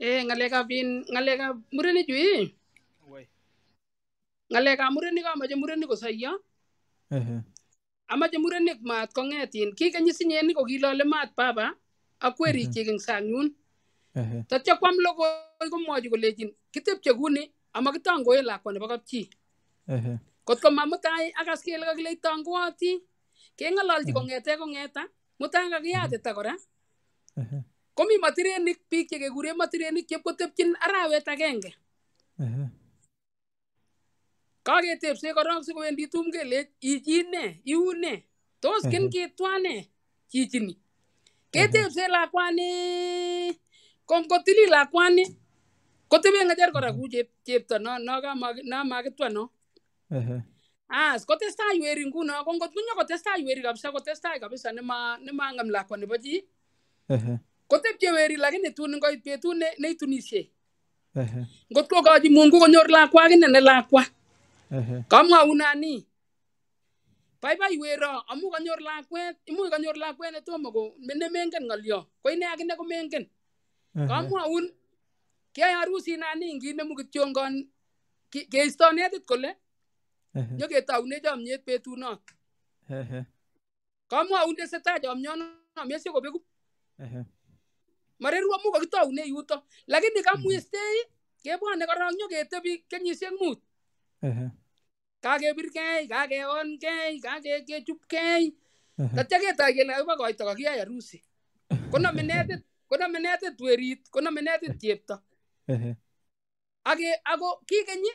eh ngalekab in ngalekab murenik chu eh ngalekab murenik amoche murenik kosoiyo amoche murenik maat kong'et in ki kokilale kokilole maat baba ak werikyik eng sang yun tatya kwam logoi komwochi kolechin kitepche kuni amakitangoen lakwa nebo kapchi kotko ma akas kele kakile itangooti keng'ololchi kong'ete kong'eta mutai kakiyatita kora komi matirenik biik chekekure matirenik chepkotepchin arawet agenge uh-huh. kaketepse korok sikowendi tumkelech ichii ne iu ne tos kin uh-huh. kitwa ne chichini ketepse lakwani kongotilil lakwani kotebe ng'echer kora kuu chep, chepto nomakitwa no, no, no as kotestai weri nguno ko ngot kunyokotestai weri kabisa kotestai kabisa nemangam nema lakwa nebo chii kotepche weri lakini tun ngoit betut ne neitunishe ngot kokochi mungu konyor lakwa akine ne lakwa kamwaun ani baibai wero amu kanyor lakwet imuch kanyor lakwet netomo ko nemengen ng'olyo ko ine akine komengen kamwaun kiyoe harusit nani nginemu kityongon keisto netit kole nyoketoune chomyet betunot kamwaun tesetai chomyono mesio kobeku marerwo mu kokitoune yuto lakini kamwestei mm. kebwane korok nyoketebi kenyisiek mut kakebirgei kakeonkei kakechupgei tatya ketoi kele kakibokoito kakiyai harusi konome netit konome netit werit konome netit chepto ake ako kikenyi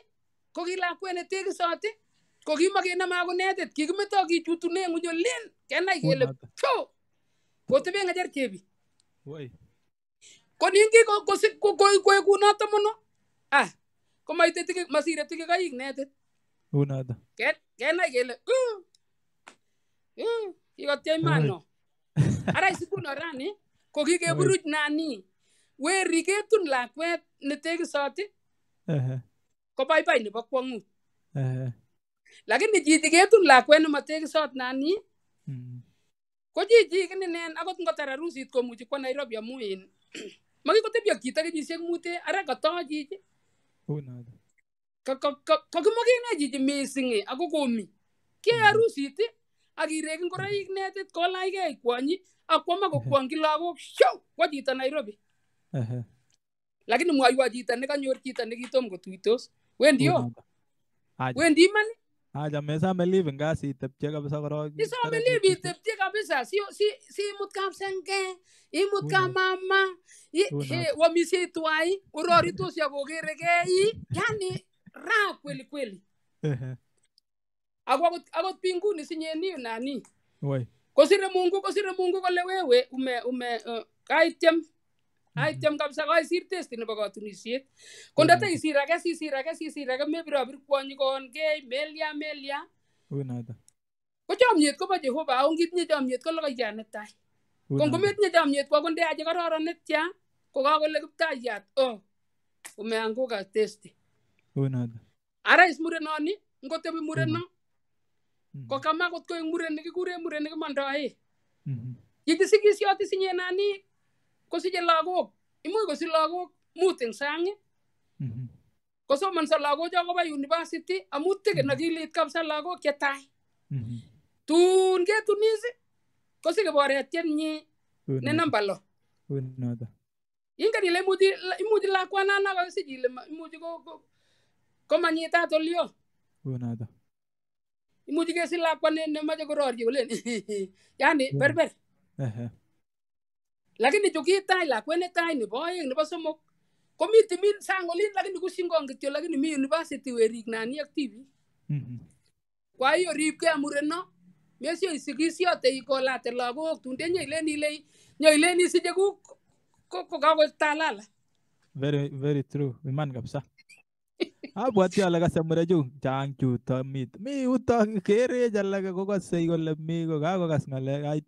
ko ki lakwet netekisoti ko kimokenome ako netit kikimeto kichutune ng'uny olin kenai kele pyo ng'echer chebi kon ingi ko kosik ko ko koeku noto mono ah mai komaite tiki masire tiki kaik netit unoto kenai kele kikotyech maat no ara isikuno rani ko kikeburuch nani weri ketun lakwet netekisoti kobaibai nebo kwong'ut lakini chichi ketun lakwet nematekisot nani mm. ko chichi kininen akot ngotar harusit komuchi kwo nairobi amuin Mas quando teve aqui, tá que disse que mute, era que tão aqui. O oh, nada. Kako magina jiji mesing e ako komi. Ke a aki regen kora ignetet ko lai ke aku akwama ko kwangi lagok show kwa jita Nairobi. York hmm. yuwa jita ne kanyor jita ne gitu, kitom kotuitos. Wendi oh, yo. Wendi mana? Aja mesa me live ngasi tepche besa korok. Isa me live tepche kabisa sio si, si imut kam senke imut kam mama wamisitwai uroritos yakokerekei yani ra kweli kweli ako akot pinguni sinyeni nani kosire mungu kosire mungu kole wewe ume ume uh, kaityem mhm. aityem kabisa kaisir testi nebo katunisiet mhm. ko ndata isir ake sisir ake sisir ake mebirobir kwonyi konkei melia melia ko chomyet kobo jehova ako ngitinye chomyet ko logoiyat netai kon kometinye chomyet ko konde aje kororon netya kokakole kiptayat o oh, ka testi ara is murenoni ngotebi mureno ko kama kot eng muren nekikure muren nekimondoe mhm. yekisikisyot isinye nani kosiche lagok imuch kosich lagok mut eng sang mhm. kosomonso lagocho koba university amu tegen mhm. akilit kabisa lagok che tai tun ke tunisi ko sige bore tien ni ne nambalo winoda inga ni le mudi imudi la kwana na ko sige le imudi ko ko manyita to lio winoda imudi ke sila kwane ne maje ko rorji ulen yani berber ehe lakini tukitai la kwene tai ni boyeng nebo somok komi timin sang olin lakini kusingong kityo lakini mi university werik nani ak tibik mm -hmm. kwa hiyo ripke amureno mesio isikisiote ikolate lagok tunde nyoileni ile nyoileni isije ku kokakotalala very very true iman kabisa abwoti ale kase murechu chang chuto mit mi yuto kerech alake kokosei kole mi kokakokas ng'alek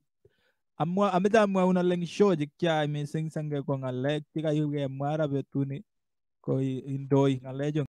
amwa ameche amwaun ale eng show chekiai missing senge ko ng'alek chekakemwa ra betuni ko indoi ng'alechu